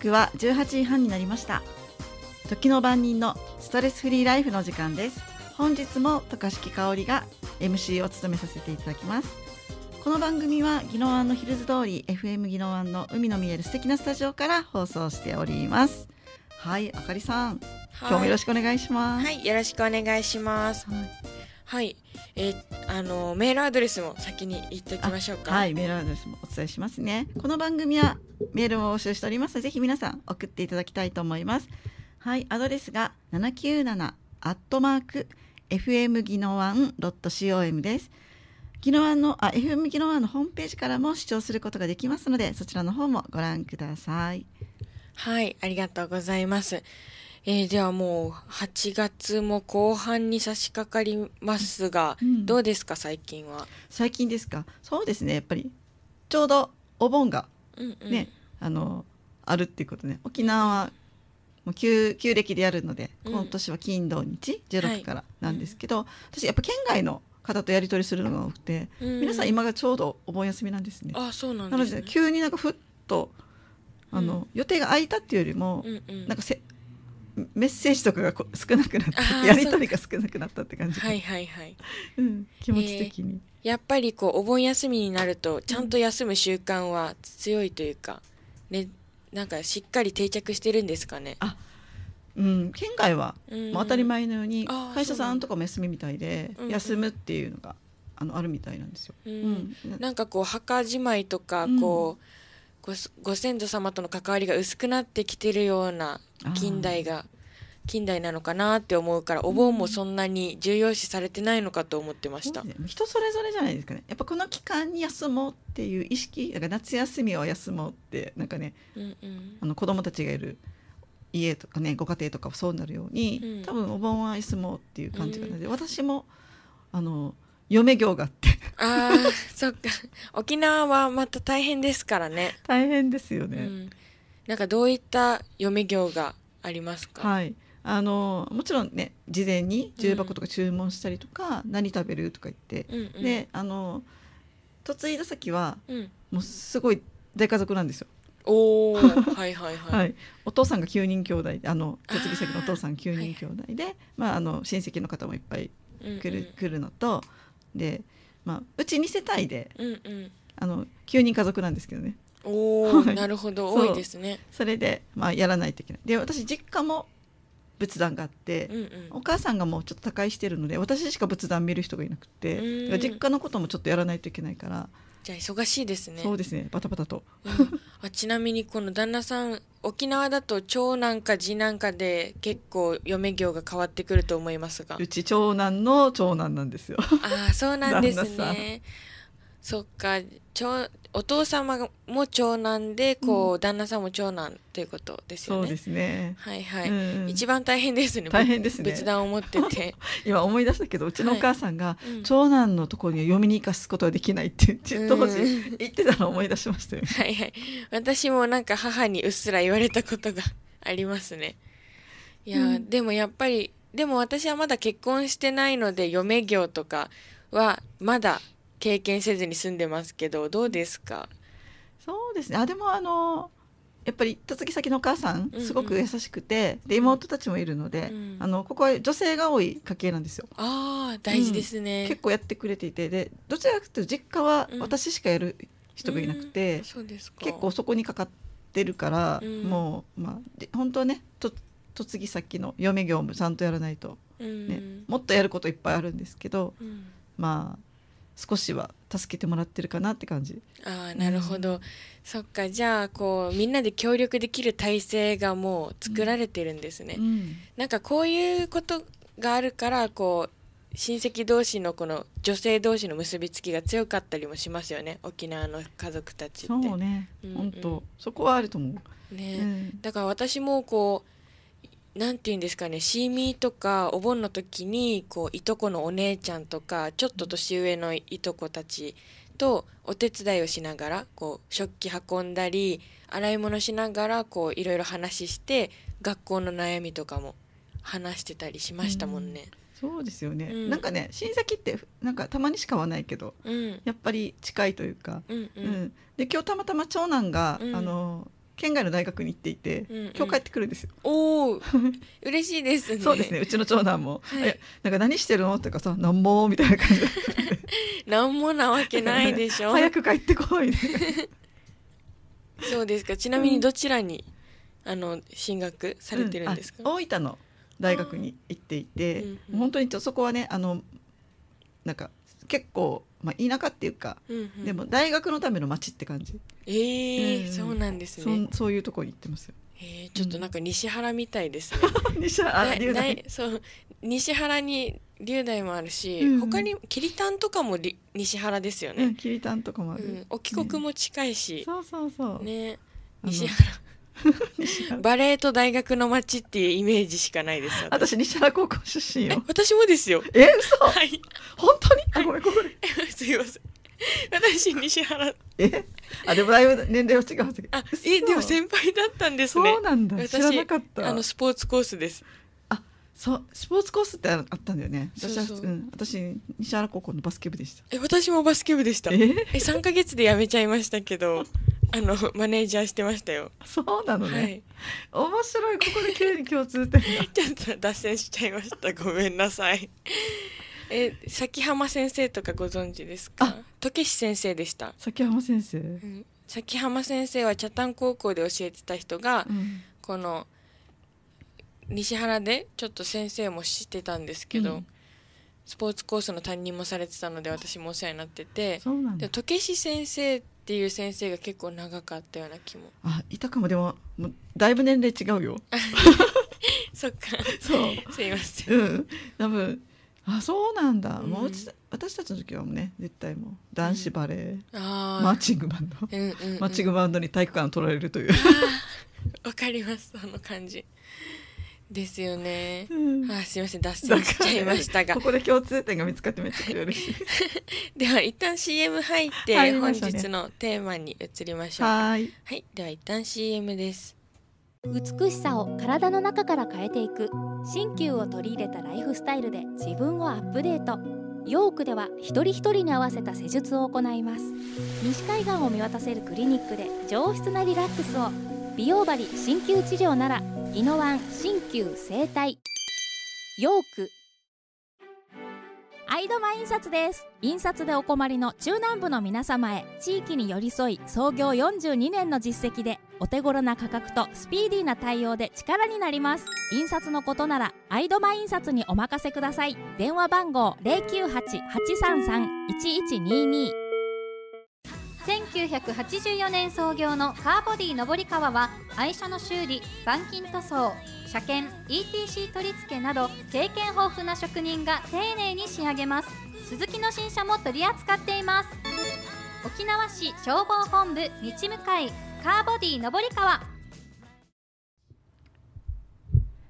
刻は18時半になりました時の番人のストレスフリーライフの時間です本日も渡嘉敷香織が MC を務めさせていただきますこの番組は宜野湾のヒルズ通り FM 宜野湾の海の見える素敵なスタジオから放送しておりますはいあかりさん、はい、今日もよろしくお願いしますはいよろしくお願いしますはい、はい、えー、っあのメールアドレスも先に言っておきましょうかはいメールアドレスもお伝えしますねこの番組はメールを募集しておりますぜひ皆さん送っていただきたいと思いますはいアドレスが797アットマーク fm ギノワン .com ですギノワンのあ FM ギノワンのホームページからも視聴することができますのでそちらの方もご覧くださいはいありがとうございますえー、ではもう8月も後半に差し掛かりますが、うん、どうですか最近は最近ですかそうですねやっぱりちょうどお盆がね、うんうん、あのあるっていうことね沖縄はもう旧旧暦でやるので、うん、今年は金土日16からなんですけど、はいうん、私やっぱ県外の方とやり取りするのが多くて、うん、皆さん今がちょうどお盆休みなんですね。あそうなんです、ね、なので急になんかふっとあの、予定が空いたっていうよりも、うんうん、なんかせメッセージとかが少なくなってやり取りが少なくなったって感じはいはいはい、うん、気持ち的に、えー、やっぱりこうお盆休みになるとちゃんと休む習慣は強いというか、うん、ねなんかしっかり定着してるんですかねあうん、県外は、うん、当たり前のように会社さんとかも休みみたいで、うん、休むっていうのがあのあるみたいなんですよ、うん、なんかこう墓じまいとかこう、ごご先祖様との関わりが薄くなってきてるような近代が近代なのかなって思うからお盆もそんなに重要視されてないのかと思ってました、うん、人それぞれじゃないですかねやっぱこの期間に休もうっていう意識だから夏休みを休もうってなんかね、うんうん、あの子供たちがいる家とかねご家庭とかそうなるように、うん、多分お盆は休もうっていう感じがなで、うん、私もあの嫁業があってああそっか沖縄はまた大変ですからね大変ですよね、うん、なんかどういった嫁業がありますかはいあのもちろんね事前に重箱とか注文したりとか、うん、何食べるとか言って、うんうん、であの嫁いだ先は、うん、もうすごい大家族なんですよお はいはいはい、はい、お父さんが9人兄弟あの嫁ぎ先のお父さん9人兄弟でまああの親戚の方もいっぱい来るうんうん、来るのとで、まあ、うち2世帯で、うんうん、あの9人家族なんですけどねおお、なるほど多いですねそれで、まあ、やらないといけないで私実家も仏壇があって、うんうん、お母さんがもうちょっと他界してるので私しか仏壇見る人がいなくて実家のこともちょっとやらないといけないからじゃあ忙しいですねそうですねバタバタと、うん、あちなみにこの旦那さん沖縄だと長男か次男かで結構嫁業が変わってくると思いますがうち長男の長男なんですよああそうなんですねそっか長お父様も長男でこう、うん、旦那さんも長男ということですよね。そうですね。はいはい。うん、一番大変ですね。大変ですね。別段を持ってて。今思い出したけどうちのお母さんが、長男のところに読みに行かすことはできないって当時言ってたの思い出しましたよ、ねはいはい。私もなんか母にうっすら言われたことがありますね。いや、でもやっぱりでも私はまだ結婚してないので嫁業とかはまだ経験せずに住んでますけどどうですかそうですねあでもあのやっぱり嫁ぎ先のお母さんすごく優しくて、うんうん、で妹たちもいるので、うん、あのここは女性が多い家系なんですよ。あ大事ですね、うん、結構やってくれていてでどちらかというと実家は私しかやる人がいなくて、うん、そうです結構そこにかかってるから、もう、まあ、本当はねと嫁ぎ先の嫁業務ちゃんとやらないとね、ねもっとやることいっぱいあるんですけど、まあ少しは助けてもらってるかなって感じああなるほど、うん、そっかじゃあこうみんなで協力できる体制がもう作られてるんですね、うん、なんかこういうことがあるからこう親戚同士のこの女性同士の結びつきが強かったりもしますよね沖縄の家族たちってそうね、うんうん、本当そこはあると思う、ね、うん、だから私もこうなんて言うんですかね、シーミーとか、お盆の時に、こう、いとこのお姉ちゃんとか、ちょっと年上のいとこたちと、お手伝いをしながら、こう、食器運んだり、洗い物しながら、こう、いろいろ話して、学校の悩みとかも話してたりしましたもんね。うんそうですよね、うん、なんかね親戚ってなんかたまにしかはないけど、うん、やっぱり近いというか、うんうんうん、で今日たまたま長男が、うん、あの県外の大学に行っていて、うんうん、今日帰ってくるんですよ。おお、嬉しいです、ね、そうですね。うちの長男も、はい、なんか何してるのとかさ、なんもみたいな感じ。なんもなわけないでしょ。ね、早く帰ってこい、ね。そうですか。ちなみにどちらに、うん、あの進学されてるんですか。うん、大分の大学に行っていて、本当にそこはね、あのなんか結構まあ田舎っていうか、うんうん、でも大学のための街って感じ。ええそうなんですねそそういうところに行ってますよえー、ちょっとなんか西原みたいです ね。西原龍大そう西原に龍大もあるし、うん、他にキリタンとかも西原ですよね。うん、キリタンとかもある。うん、お帰国も近いし。ね、そうそうそう。ね 西原。バレエと大学の街っていうイメージしかないです。私西原高校出身よ。私もですよ。え嘘。はい。本当に？あごめんごめん。すいません。私西原。え？あでもだいぶ年齢は違うんですけどあえでも先輩だったんですねそうなんだ知らなかったあのスポーツコースですあそうスポーツコースってあったんだよね私はうん、私西原高校のバスケ部でしたえ私もバスケ部でしたえ三3か月で辞めちゃいましたけど あのマネージャーしてましたよ。そうなのね。はい、面白いここで綺麗に共通点 ちょっと脱線しちゃいました。ごめんなさい。え崎浜先生とかご存知ですか時志先生でした崎浜先生、うん、崎浜先生は北谷高校で教えてた人が、うん、この西原でちょっと先生も知ってたんですけど、うん、スポーツコースの担任もされてたので私もお世話になっててで時志先生っていう先生が結構長かったような気もあいたかもでもだいぶ年齢違うよ そっか そうすいません、うん、多分あそうなんだ、うん、もう私たちの時はもうね絶対もう男子バレー、うん、ーマーチングバンド、うんうんうん、マーチングバンドに体育館を取られるという わかりますその感じですよね、うん、あすいません脱線しちゃいましたが、ね、ここで共通点が見つかってめっちゃ嬉しい では一旦 CM 入って、本日のテーマに移りましょうはい、はい、では一旦 CM です美しさを体の中から変えていく新旧を取り入れたライフスタイルで自分をアップデートヨークでは一人一人に合わせた施術を行います西海岸を見渡せるクリニックで上質なリラックスを美容針鍼灸治療ならイノワン鍼灸整体ヨークアイドマ印刷です印刷でお困りの中南部の皆様へ地域に寄り添い創業42年の実績でお手頃な価格とスピーディーな対応で力になります印刷のことならアイドマ印刷にお任せください電話番号098-833-1122 1984年創業のカーボディ上り川は愛車の修理板金塗装車検 ETC 取り付けなど経験豊富な職人が丁寧に仕上げます鈴木の新車も取り扱っています沖縄市消防本部道向かいカーボディ上り川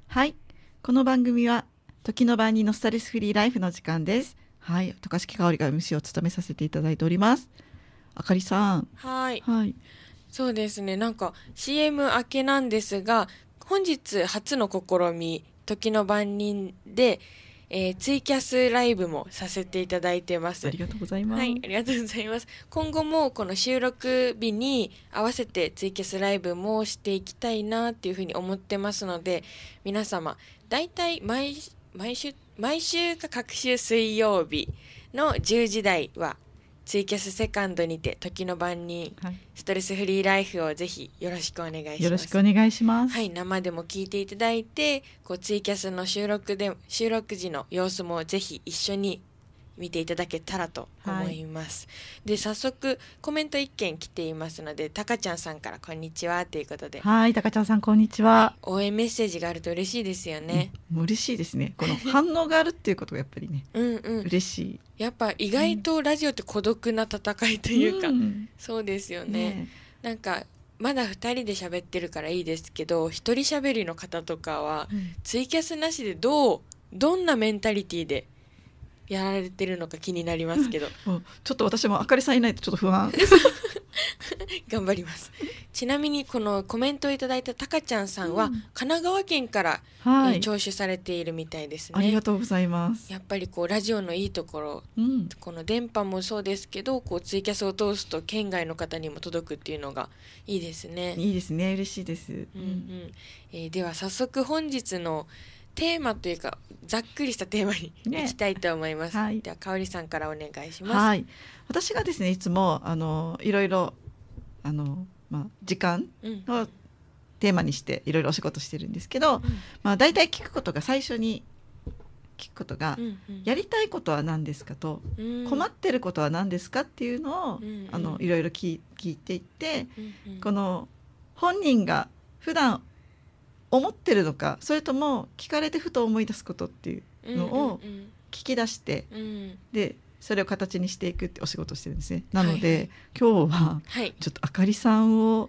はいこの番組は時の番にノスタルスフリーライフの時間ですはい渡嘉敷香織が MC を務めさせていただいておりますあかりさん。はい。はい。そうですね。なんか CM 明けなんですが、本日初の試み、時の番人で、えー、ツイキャスライブもさせていただいてます。ありがとうございます。はい、ありがとうございます。今後もこの収録日に合わせてツイキャスライブもしていきたいなっていうふうに思ってますので、皆様、大体毎、毎週、毎週か各週水曜日の10時台はツイキャスセカンドにて時の晩にストレスフリーライフをぜひよろしくお願いします。よろしくお願いします。はい、生でも聞いていただいて、こうツイキャスの収録で収録時の様子もぜひ一緒に見ていただけたらと思います。はい、で早速コメント一件来ていますのでたかちゃんさんから「こんにちは」ということではいたかちゃんさんこんにちは、はい、応援メッセージがあると嬉しいですよね。うん、嬉しいですねこの反応があるっていうことがやっぱりねうん、うん、嬉しい。やっぱ意外とラジオって孤独な戦いというか、うん、そうですよね。ねなんかまだ2人で喋ってるからいいですけど1人喋りの方とかは、ツイキャスなしでどうどんなメンタリティでやられてるのか気になりますけど、うん、ちょっと私もあかりさんいないとちょっと不安 頑張りますちなみにこのコメントをいただいたたかちゃんさんは、神奈川県から、はい、聴取されているみたいですねありがとうございますやっぱりこうラジオのいいところ、うん、この電波もそうですけどこうツイキャスを通すと県外の方にも届くっていうのがいいですねいいですね嬉しいです、うんうんえー、では早速本日の「テーマというかざっくりしたテーマにいきたいと思います。はい、では香里さんからお願いします。はい、私がですねいつもあのいろいろあのまあ時間をテーマにしていろいろお仕事してるんですけど、うん、まあだいたい聞くことが最初に聞くことが、うんうん、やりたいことは何ですかと、うん、困ってることは何ですかっていうのを、うんうん、あのいろいろ聞いていって、うんうん、この本人が普段思ってるのかそれとも聞かれてふと思い出すことっていうのを聞き出して、うんうんうん、でそれを形にしていくってお仕事してるんですね。なので、はい今日はちょっとあかりさんを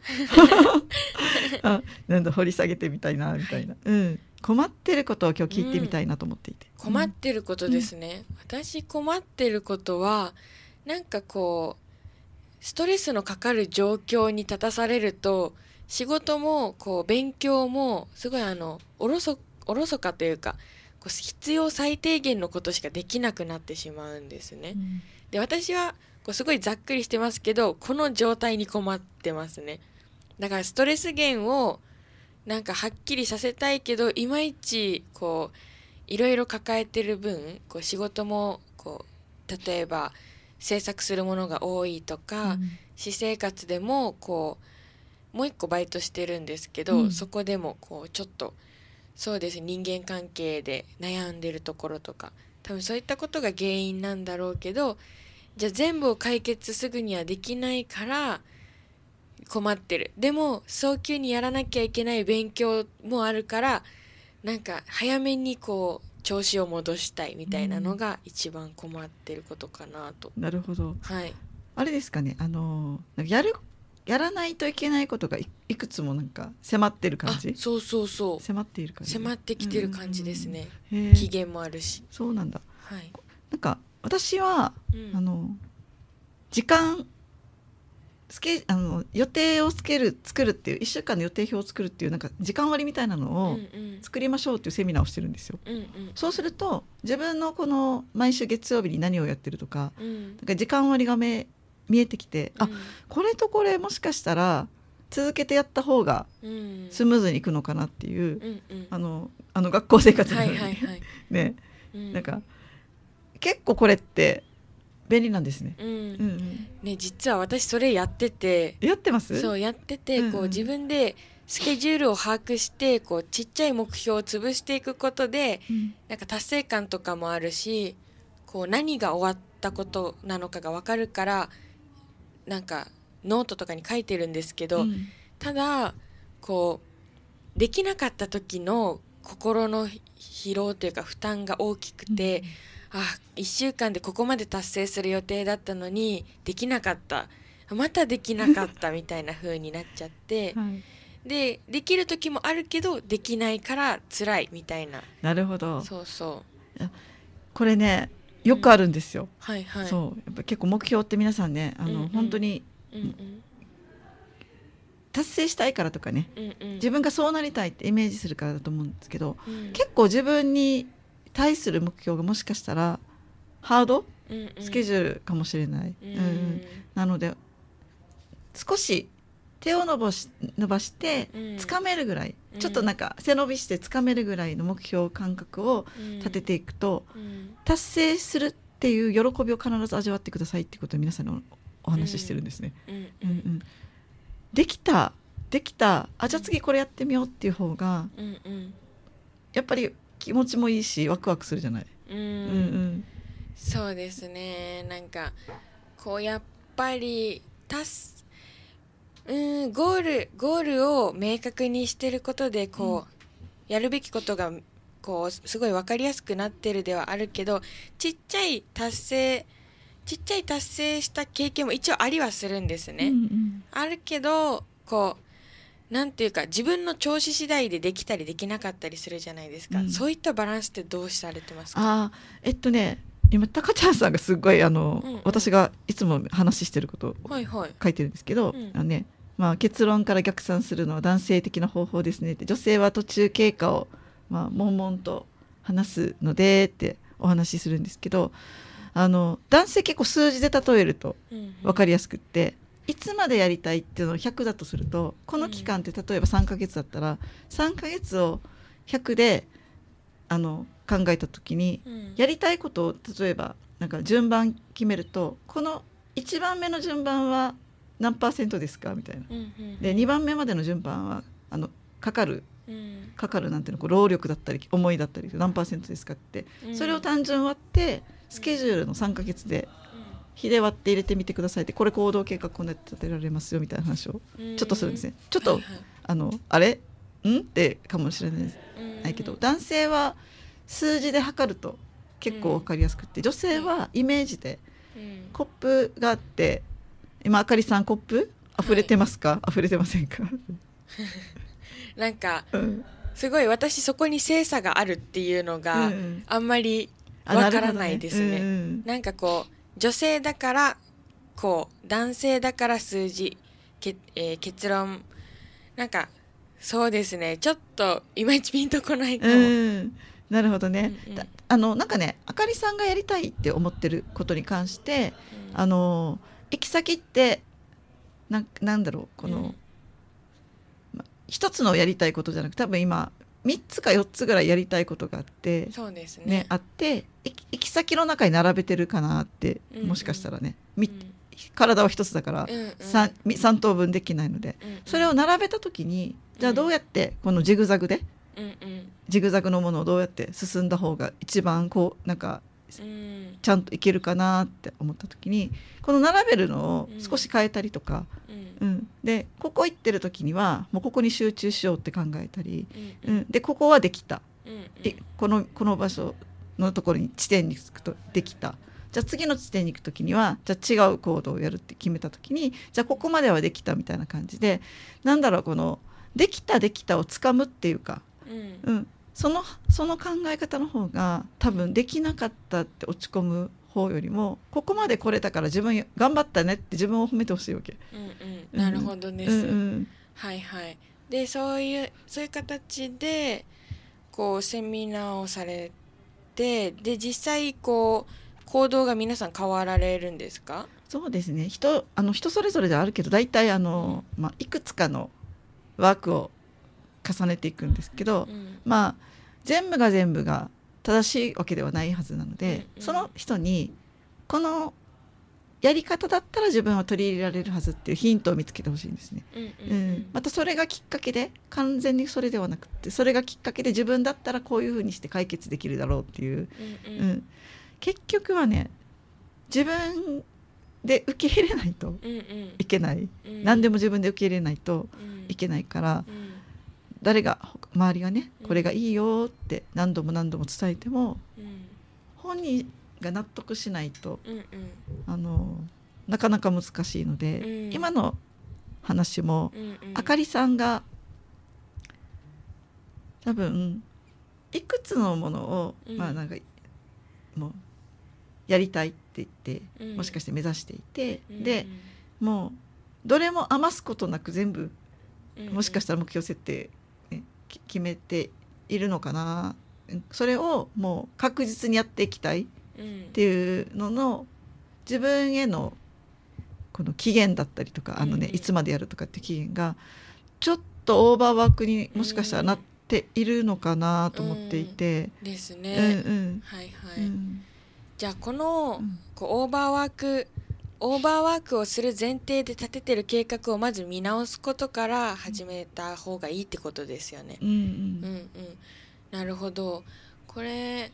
あなんだ掘り下げてみたいなみたいな、はい、うん、困ってることを今日聞いてみたいなと思っていて、うん、困ってることですね、うん、私困ってることはなんかこうストレスのかかる状況に立たされると仕事もこう勉強もすごいあのおろそおろそかというかこう必要最低限のことしかできなくなってしまうんですね。うん、で私はこうすごいざっくりしてますけどこの状態に困ってますね。だからストレス源をなんかはっきりさせたいけどいまいちこういろいろ抱えてる分こう仕事もこう例えば制作するものが多いとか、うん、私生活でもこうもう一個バイトしてるんですけど、うん、そこでもこうちょっとそうです人間関係で悩んでるところとか多分そういったことが原因なんだろうけどじゃあ全部を解決すぐにはできないから困ってるでも早急にやらなきゃいけない勉強もあるからなんか早めにこう調子を戻したいみたいなのが一番困ってることかなと。うん、なるほど、はい、あれですかねあのやるやらないといけないことがいくつもなんか迫ってる感じそうそうそう迫っている感じ迫ってきてる感じですね、うん、期限もあるしそうなんだ、はい、なんか私は、うん、あの時間つけあの予定をつける作るっていう1週間の予定表を作るっていうなんか時間割みたいなのを作りましょうっていうセミナーをしてるんですよ。うんうん、そうすると自分のこの毎週月曜日に何をやってるとかうん、なんか時間割が明見えてきて、うん、あこれとこれもしかしたら続けてやった方がスムーズにいくのかなっていう、うんうん、あのあの学校生活なに、はいはいはい、ね、うん、なんか結構これって便利なんですね。うん、うんうん、ね実は私それやっててやってますそうやってて、こう自分でスケジュールを把握してこうちっちゃい目標を潰していくことで、うん、なんか達成感とかもあるしこう何が終わったことなのかが分かるからなんかノートとかに書いてるんですけど、うん、ただこうできなかった時の心の疲労というか負担が大きくて、うん、あ1週間でここまで達成する予定だったのにできなかったまたできなかったみたいな風になっちゃって。はいでできる時もあるけどできないから辛いみたいななるほどそうそうこれねよくあるんですよ。はいはい、そうやっぱ結構目標って皆さんねあの、うんうん、本当に、うんうん、達成したいからとかね、うんうん、自分がそうなりたいってイメージするからだと思うんですけど、うん、結構自分に対する目標がもしかしたらハード、うんうん、スケジュールかもしれない、うんうん、なので少し手を伸ばし伸ばしてつかめるぐらい、うん、ちょっとなんか背伸びしてつかめるぐらいの目標感覚を立てていくと、うん、達成するっていう喜びを必ず味わってくださいってことを皆さんにお話ししてるんですね。うんうん、できたできたあじゃあ次これやってみようっていう方が、うんうん、やっぱり気持ちもいいしワクワクするじゃない。うん、うんうんそうですねなんかこうやっぱり達うんゴールゴールを明確にしてることでこう、やるべきことがこうすごい分かりやすくなってるではあるけどちっちゃい達成ちっちゃい達成した経験も一応ありはするんですね。うんうん、あるけどこうなんていうか自分の調子次第でできたりできなかったりするじゃないですか、うん、そういったバランスってどうされてますかあえっとね今高ちゃんさんがすごいあの、うんうん、私がいつも話してることを書いてるんですけど、はいはい、あのねまあ、結論から逆算するのは男性的な方法ですねって女性は途中経過を、まん悶々と話すのでってお話しするんですけどあの男性結構数字で例えると分かりやすくって。うんうんいつまでやりたいっていうのを100だとするとこの期間って例えば3ヶ月だったら3ヶ月を100であの考えた時に、うん、やりたいことを例えばなんか順番決めるとこの1番目の順番は何パーセントですかみたいな。うん、で2番目までの順番はあのかかるかかるなんていうの労力だったり思いだったり何パーセントですかって、それを単純割ってスケジュールの3か月で日で割って入れてみてくださいってこれ行動計画こんな立てられますよみたいな話をちょっとするんですね。ちょっとあのあれんってかもしれないけど男性は数字で測ると結構分かりやすくて、女性はイメージでコップがあって今あかりさんコップ溢れてますか、はい、溢れてませんか なんか、うん、すごい私そこに精査があるっていうのがあんまりわからないですねうねうん、なんかこう女性だからこう男性だから数字け、えー、結論なんかそうですねちょっといまいちピンとこないかも、うん、なるほどね、うんうん、あのなんかねあかりさんがやりたいって思ってることに関して、うん、あの行き先ってななんだろうこの、うん、一つのやりたいことじゃなく多分今3つか4つぐらいやりたいことがあってそうですね、ねあって行き先の中に並べてるかなって、うんうん、もしかしたらね、うん、体は1つだから 3,、うんうん、3等分できないので、うんうん、それを並べた時にじゃあどうやってこのジグザグでジグザグのものをどうやって進んだ方が一番こうなんかちゃんといけるかなって思った時にこの並べるのを少し変えたりとか、うん、うん、でここ行ってる時にはもうここに集中しようって考えたり、うん、うん、でここはできた、うんうん、でこのこの場所のところに地点に着くとできた。じゃあ次の地点に行く時にはじゃあ違う行動をやるって決めた時にじゃあここまではできたみたいな感じでなんだろうこのできたできたをつかむっていうかうん、うん、そのその考え方の方が多分できなかったって落ち込む方よりもここまで来れたから自分頑張ったねって自分を褒めてほしいわけ。うんうん、なるほどです、ううん、はいはいでそういうそういう形でこうセミナーをされてで実際こう行動が皆さん変わられるんですかそうですね人あの人それぞれではあるけど大体あの、まあ、いくつかのワークを重ねていくんですけど、うん、まあ全部が全部が正しいわけではないはずなので、うんうん、その人にこのやり方だったら自分は取り入れられるはずっていうヒントを見つけてほしいんですね、うん、うんうん、またそれがきっかけで完全にそれではなくてそれがきっかけで自分だったらこういうふうにして解決できるだろうっていう、うん、うんうん、結局はね自分で受け入れないといけない、うんうん、何でも自分で受け入れないといけないから、うんうん誰が周りがねこれがいいよって何度も何度も伝えても、うん、本人が納得しないと、うんうん、あのなかなか難しいので、うん、今の話も、うんうん、あかりさんが多分いくつのものを、うん、まあなんかもうやりたいって言って、もしかして目指していて、うんうん、でもうどれも余すことなく全部もしかしたら目標設定決めているのかなそれをもう確実にやっていきたいっていうのの自分へのこの期限だったりとかあのね、いつまでやるとかって期限がちょっとオーバーワークにもしかしたらなっているのかなと思っていて。うん、ですね。うんうん、はいはい。じゃあこの、こうオーバーワークオーバーワークをする前提で立ててる計画をまず見直すことから始めた方がいいってことですよね。うんうん、うんうん、なるほどこれ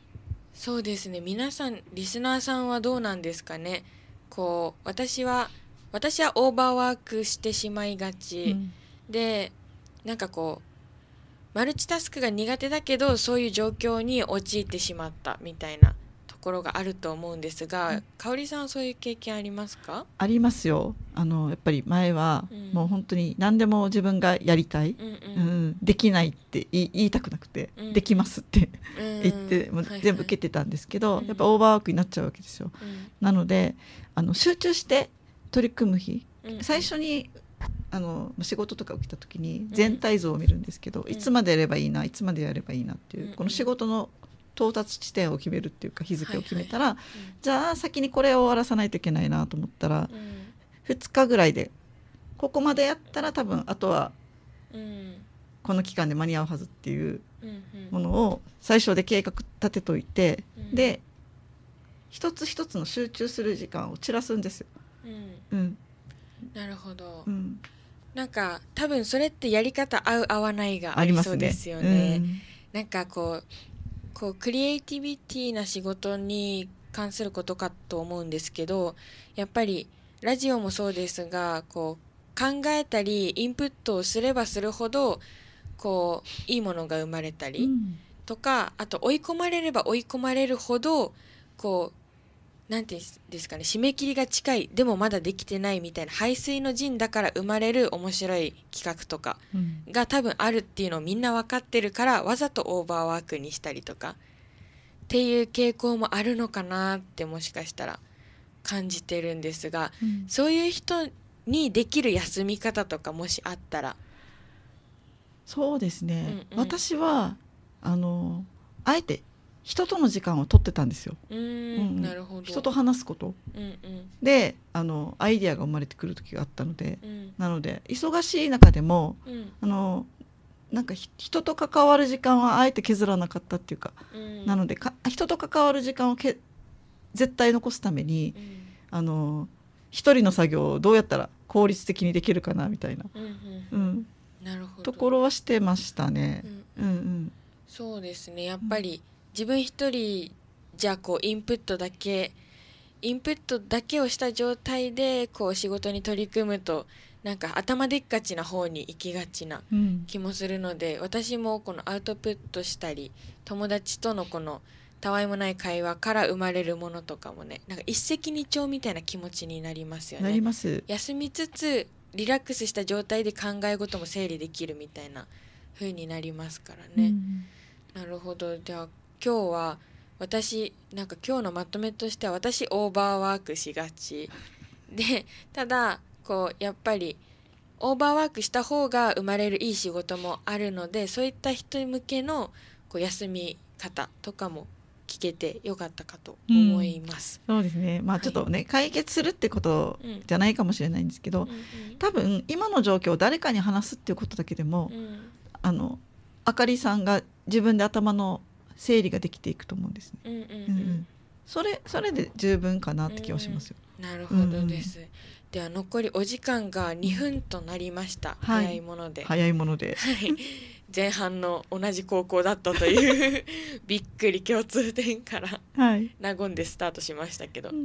そうですね皆さんリスナーさんはどうなんですかねこう私は私はオーバーワークしてしまいがち、うん、でなんかこうマルチタスクが苦手だけどそういう状況に陥ってしまったみたいなところがあると思うんですが、うん、香里さんそういう経験ありますかありますよあのやっぱり前は、もう本当に何でも自分がやりたい、うん、うんうん、できないって言いたくなくて、できますって 言ってもう全部受けてたんですけど、はいやっぱオーバーワークになっちゃうわけですよ、なのであの集中して取り組む日、最初にあの仕事とか起きた時に全体像を見るんですけど、うん、いつまでやればいいないつまでやればいいなっていう、うん、この仕事の到達地点を決めるっていうか日付を決めたら、はいはい、じゃあ先にこれを終わらさないといけないなと思ったら、うん、2日ぐらいでここまでやったら多分あとはこの期間で間に合うはずっていうものを最初で計画立てといて、うん、で一つ一つの集中する時間を散らすんですよ。うん、うん、なるほど、うん、なんか多分それってやり方合う合わないがありそうですよね。ねうん、なんかこうこうクリエイティビティな仕事に関することかと思うんですけどやっぱりラジオもそうですがこう考えたりインプットをすればするほどこういいものが生まれたりとか、あと追い込まれれば追い込まれるほどこうんていうんですかね締め切りが近いでもまだできてないみたいな排水の陣だから生まれる面白い企画とかが多分あるっていうのをみんな分かってるからわざとオーバーワークにしたりとかっていう傾向もあるのかなってもしかしたら感じてるんですが、うん、そういう人にできる休み方とかもしあったらそうですね、うんうん、私はあのあえて人との時間を取ってたんですよ。うん、なるほど人と話すこと、うんうん、であのアイディアが生まれてくる時があったので、うん、なので忙しい中でも、うん、あのなんか人と関わる時間はあえて削らなかったっていうか、うん、なのでか人と関わる時間をけ絶対残すために、あの一人の作業をどうやったら効率的にできるかなみたいな、うんなるほどところはしてましたね。うんうんそうですねやっぱり、自分一人じゃこうインプットだけインプットだけをした状態でこう仕事に取り組むとなんか頭でっかちな方に行きがちな気もするので、うん、私もこのアウトプットしたり友達とのこのたわいもない会話から生まれるものとかもねなんか一石二鳥みたいな気持ちになりますよね。なります休みつつリラックスした状態で考え事も整理できるみたいな風になりますからね。うん、なるほど今日は私なんか今日のまとめとしては私オーバーワークしがちでただこうやっぱりオーバーワークした方が生まれるいい仕事もあるのでそういった人向けのこう休み方とかも聞けてよかったかと思います。うん、そうですね。まあちょっとね、はい、解決するってことじゃないかもしれないんですけど、うんうん、多分今の状況を誰かに話すっていうことだけでも、あのあかりさんが自分で頭の整理ができていくと思うんですね。それそれで十分かなって気はしますよ。うん、なるほどです。うん、では残りお時間が2分となりました。はい、早いもので。早いもので。はい。前半の同じ高校だったという びっくり共通点から和んでスタートしましたけど、はい、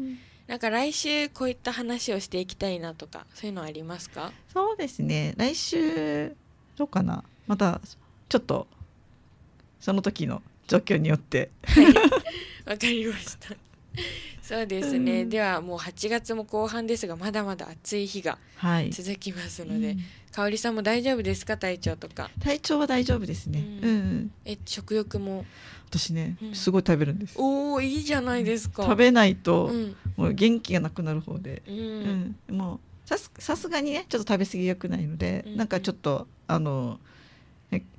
なんか来週こういった話をしていきたいなとかそういうのありますか？そうですね。来週どうかな。またちょっとその時の状況によって。はい、わかりました。そうですね、うん、ではもう8月も後半ですがまだまだ暑い日が続きますので、はいうん、香織さんも大丈夫ですか体調とか体調は大丈夫ですね、うん、うん、え食欲も私ね、すごい食べるんですおおいいじゃないですか食べないと、もう元気がなくなる方で、うんもうさすさすがにねちょっと食べ過ぎよくないので、うんなんかちょっとあの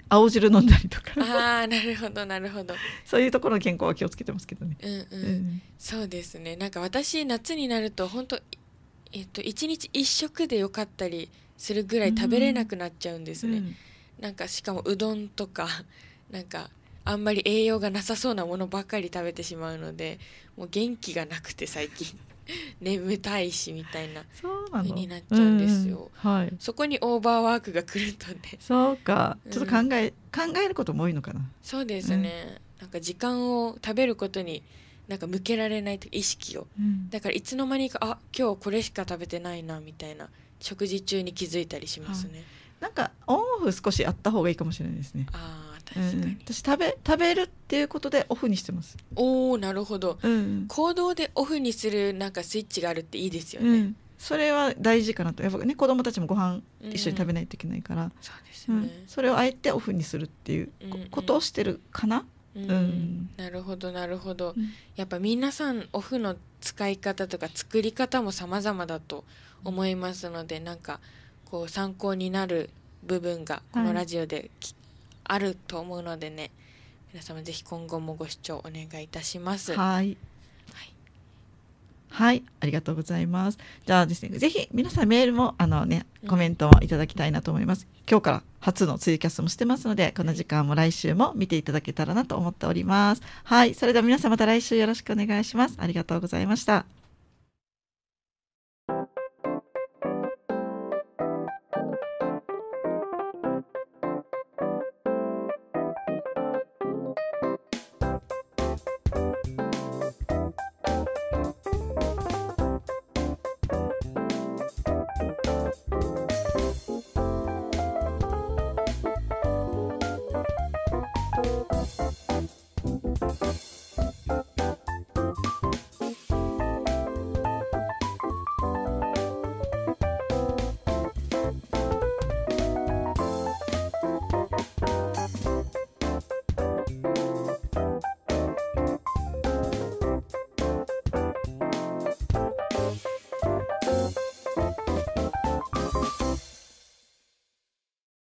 青汁飲んだりとかああなるほどなるほどそういうところの健康は気をつけてますけどねうんうん、うん、そうですねなんか私夏になると本当えっと一日一食でよかったりするぐらい食べれなくなっちゃうんですね、うん、なんかしかもうどんとか なんかあんまり栄養がなさそうなものばかり食べてしまうのでもう元気がなくて最近 眠たいしみたいな風になっちゃうんですよ、うんうん、はい、そこにオーバーワークが来るとねそうかちょっと考え、うん、考えることも多いのかなそうですね、うん、なんか時間を食べることになんか向けられない意識を、うん、だからいつの間にかあ今日これしか食べてないなみたいな食事中に気づいたりしますね、はい、なんかオンオフ少しあった方がいいかもしれないですねああ確かに、うん、私食べ食べるっていうことでオフにしてますおおなるほど、うん、行動でオフにするなんかスイッチがあるっていいですよね、うん、それは大事かなとやっぱね子供たちもご飯一緒に食べないといけないから、うん、そうですね、それをあえてオフにするっていうことをしてるかな、うん、うん、なるほどなるほど、うん、やっぱ皆さんオフの使い方とか作り方も様々だと思いますのでなんかこう参考になる部分がこのラジオで聞あると思うのでね皆様ぜひ今後もご視聴お願いいたします。はいはい、ありがとうございます。じゃあですね、ぜひ皆さんメールもあのね、コメントをいただきたいなと思います。うん、今日から初のツイキャスもしてますので、この時間も来週も見ていただけたらなと思っております。はい、それでは皆さんまた来週よろしくお願いします。ありがとうございました。